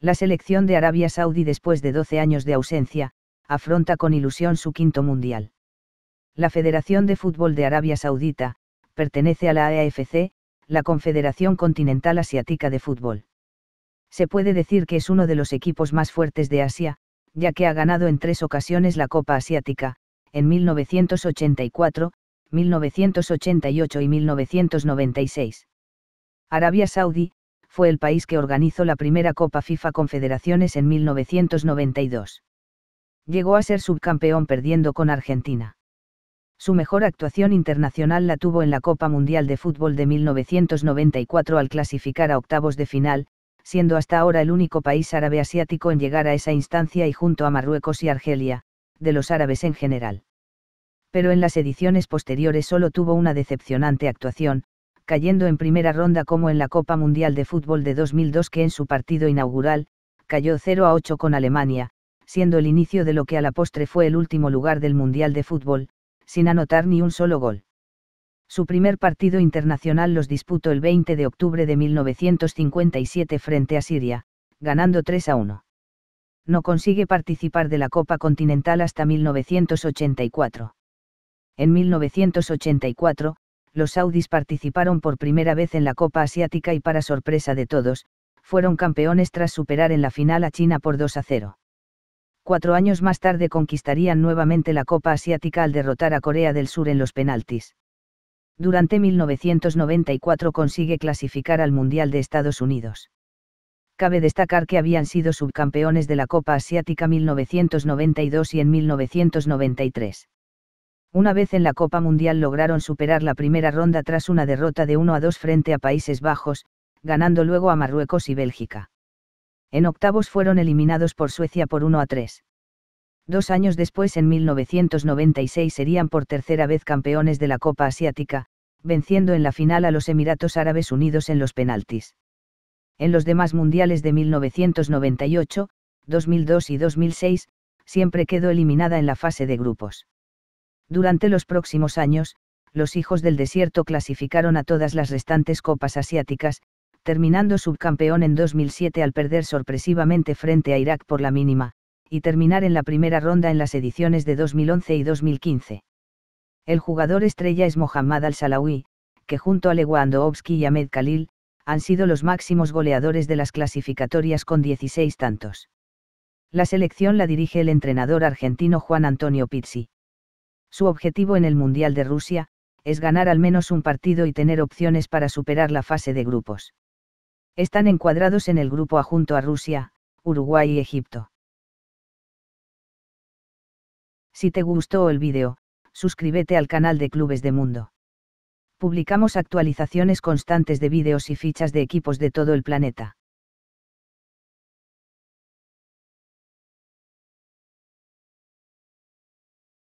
La selección de Arabia Saudí después de 12 años de ausencia, afronta con ilusión su quinto mundial. La Federación de Fútbol de Arabia Saudita, pertenece a la AFC, la Confederación Continental Asiática de Fútbol se puede decir que es uno de los equipos más fuertes de Asia, ya que ha ganado en tres ocasiones la Copa Asiática, en 1984, 1988 y 1996. Arabia Saudí, fue el país que organizó la primera Copa FIFA Confederaciones en 1992. Llegó a ser subcampeón perdiendo con Argentina. Su mejor actuación internacional la tuvo en la Copa Mundial de Fútbol de 1994 al clasificar a octavos de final, siendo hasta ahora el único país árabe asiático en llegar a esa instancia y junto a Marruecos y Argelia, de los árabes en general. Pero en las ediciones posteriores solo tuvo una decepcionante actuación, cayendo en primera ronda como en la Copa Mundial de Fútbol de 2002 que en su partido inaugural, cayó 0 a 8 con Alemania, siendo el inicio de lo que a la postre fue el último lugar del Mundial de Fútbol, sin anotar ni un solo gol. Su primer partido internacional los disputó el 20 de octubre de 1957 frente a Siria, ganando 3 a 1. No consigue participar de la Copa Continental hasta 1984. En 1984, los saudis participaron por primera vez en la Copa Asiática y para sorpresa de todos, fueron campeones tras superar en la final a China por 2 a 0. Cuatro años más tarde conquistarían nuevamente la Copa Asiática al derrotar a Corea del Sur en los penaltis. Durante 1994 consigue clasificar al Mundial de Estados Unidos. Cabe destacar que habían sido subcampeones de la Copa Asiática 1992 y en 1993. Una vez en la Copa Mundial lograron superar la primera ronda tras una derrota de 1 a 2 frente a Países Bajos, ganando luego a Marruecos y Bélgica. En octavos fueron eliminados por Suecia por 1 a 3. Dos años después, en 1996, serían por tercera vez campeones de la Copa Asiática, venciendo en la final a los Emiratos Árabes Unidos en los penaltis. En los demás mundiales de 1998, 2002 y 2006, siempre quedó eliminada en la fase de grupos. Durante los próximos años, los hijos del desierto clasificaron a todas las restantes copas asiáticas, terminando subcampeón en 2007 al perder sorpresivamente frente a Irak por la mínima, y terminar en la primera ronda en las ediciones de 2011 y 2015. El jugador estrella es Mohammad Al-Salawi, que junto a Lewandowski y Ahmed Khalil, han sido los máximos goleadores de las clasificatorias con 16 tantos. La selección la dirige el entrenador argentino Juan Antonio Pizzi. Su objetivo en el Mundial de Rusia, es ganar al menos un partido y tener opciones para superar la fase de grupos. Están encuadrados en el grupo A junto a Rusia, Uruguay y Egipto. Si te gustó el video suscríbete al canal de Clubes de Mundo. Publicamos actualizaciones constantes de vídeos y fichas de equipos de todo el planeta.